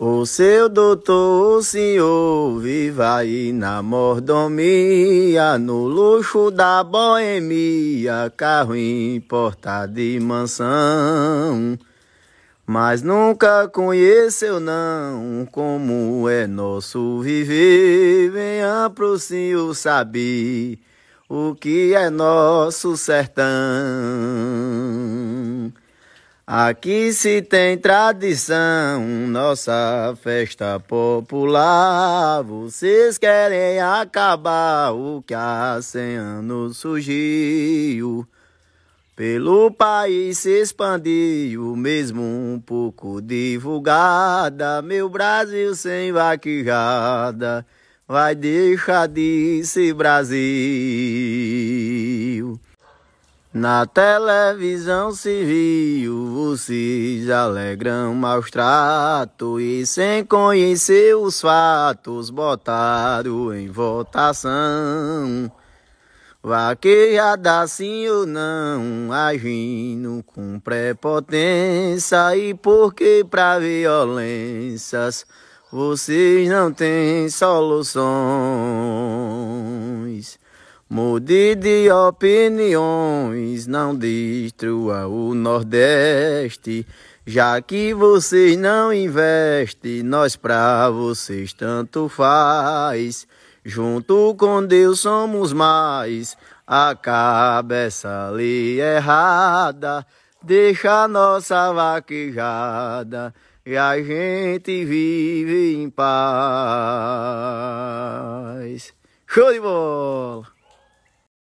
O seu doutor, o senhor, viva aí na mordomia, no luxo da boemia, carro importado de mansão. Mas nunca conheceu não como é nosso viver, venha pro senhor saber o que é nosso sertão. Aqui se tem tradição, nossa festa popular. Vocês querem acabar o que há cem anos surgiu. Pelo país se expandiu, mesmo um pouco divulgada. Meu Brasil sem vaquejada vai deixar de ser Brasil. Na televisão se viu vocês alegram maus trato e sem conhecer os fatos botaram em votação. Vaqueada sim ou não, agindo com prepotência e porque pra violências vocês não têm solução. Mude de opiniões, não destrua o Nordeste. Já que vocês não investem, nós pra vocês tanto faz. Junto com Deus somos mais, A essa lei errada. Deixa a nossa vaquejada e a gente vive em paz. Show de bola!